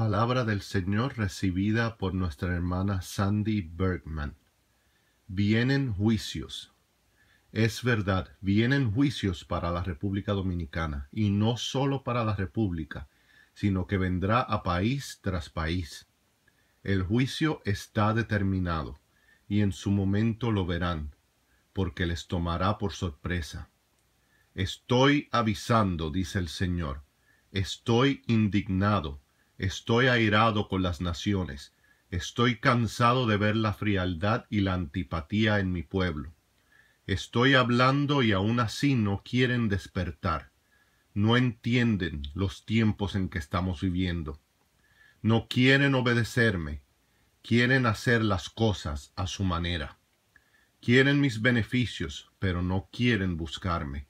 Palabra del Señor recibida por nuestra hermana Sandy Bergman. Vienen juicios. Es verdad, vienen juicios para la República Dominicana, y no solo para la República, sino que vendrá a país tras país. El juicio está determinado, y en su momento lo verán, porque les tomará por sorpresa. Estoy avisando, dice el Señor, estoy indignado, Estoy airado con las naciones. Estoy cansado de ver la frialdad y la antipatía en mi pueblo. Estoy hablando y aún así no quieren despertar. No entienden los tiempos en que estamos viviendo. No quieren obedecerme. Quieren hacer las cosas a su manera. Quieren mis beneficios, pero no quieren buscarme.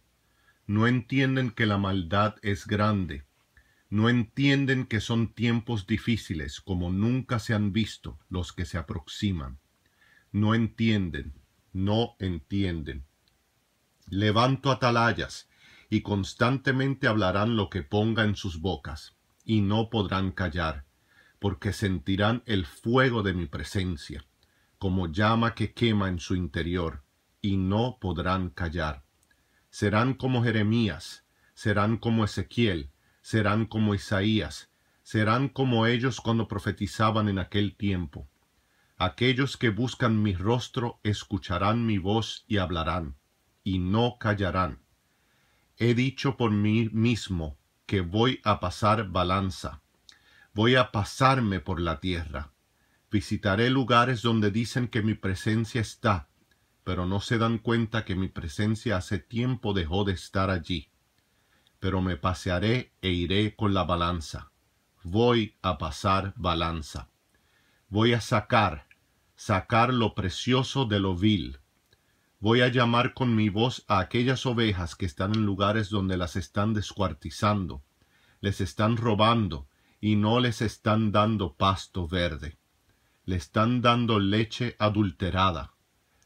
No entienden que la maldad es grande no entienden que son tiempos difíciles como nunca se han visto los que se aproximan. No entienden, no entienden. Levanto atalayas y constantemente hablarán lo que ponga en sus bocas y no podrán callar, porque sentirán el fuego de mi presencia, como llama que quema en su interior, y no podrán callar. Serán como Jeremías, serán como Ezequiel, serán como Isaías, serán como ellos cuando profetizaban en aquel tiempo. Aquellos que buscan mi rostro escucharán mi voz y hablarán, y no callarán. He dicho por mí mismo que voy a pasar balanza. Voy a pasarme por la tierra. Visitaré lugares donde dicen que mi presencia está, pero no se dan cuenta que mi presencia hace tiempo dejó de estar allí pero me pasearé e iré con la balanza. Voy a pasar balanza. Voy a sacar, sacar lo precioso de lo vil. Voy a llamar con mi voz a aquellas ovejas que están en lugares donde las están descuartizando, les están robando y no les están dando pasto verde. les están dando leche adulterada.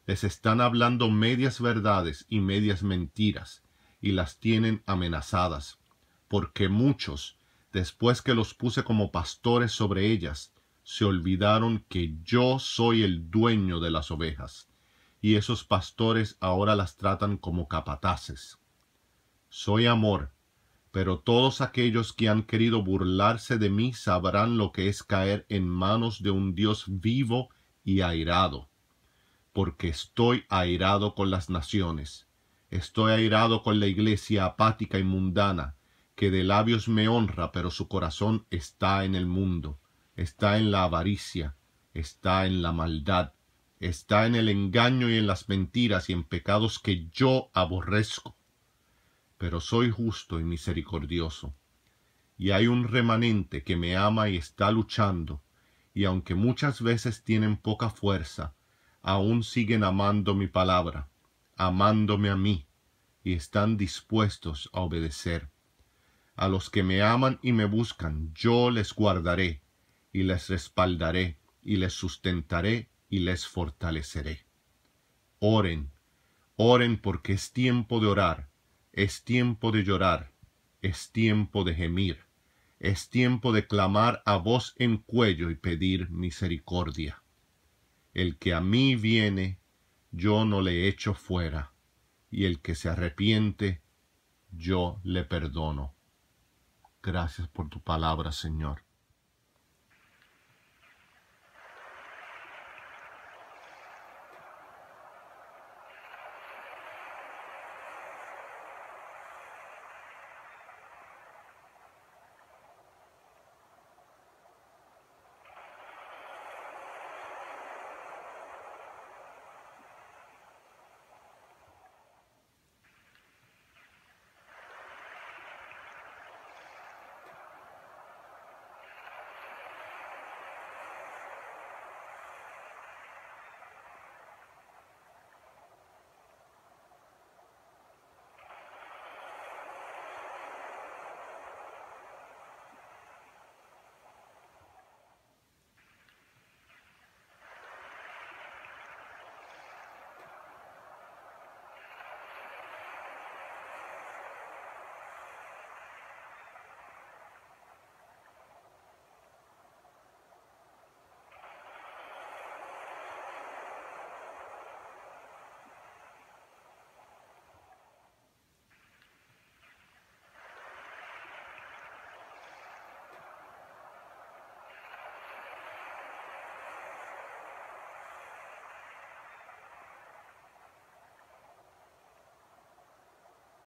Les están hablando medias verdades y medias mentiras y las tienen amenazadas, porque muchos, después que los puse como pastores sobre ellas, se olvidaron que yo soy el dueño de las ovejas, y esos pastores ahora las tratan como capataces. Soy amor, pero todos aquellos que han querido burlarse de mí sabrán lo que es caer en manos de un Dios vivo y airado, porque estoy airado con las naciones, Estoy airado con la iglesia apática y mundana, que de labios me honra, pero su corazón está en el mundo, está en la avaricia, está en la maldad, está en el engaño y en las mentiras y en pecados que yo aborrezco. Pero soy justo y misericordioso. Y hay un remanente que me ama y está luchando, y aunque muchas veces tienen poca fuerza, aún siguen amando mi palabra, amándome a mí, y están dispuestos a obedecer. A los que me aman y me buscan, yo les guardaré y les respaldaré y les sustentaré y les fortaleceré. Oren, oren porque es tiempo de orar, es tiempo de llorar, es tiempo de gemir, es tiempo de clamar a voz en cuello y pedir misericordia. El que a mí viene, yo no le echo fuera y el que se arrepiente, yo le perdono. Gracias por tu palabra, Señor.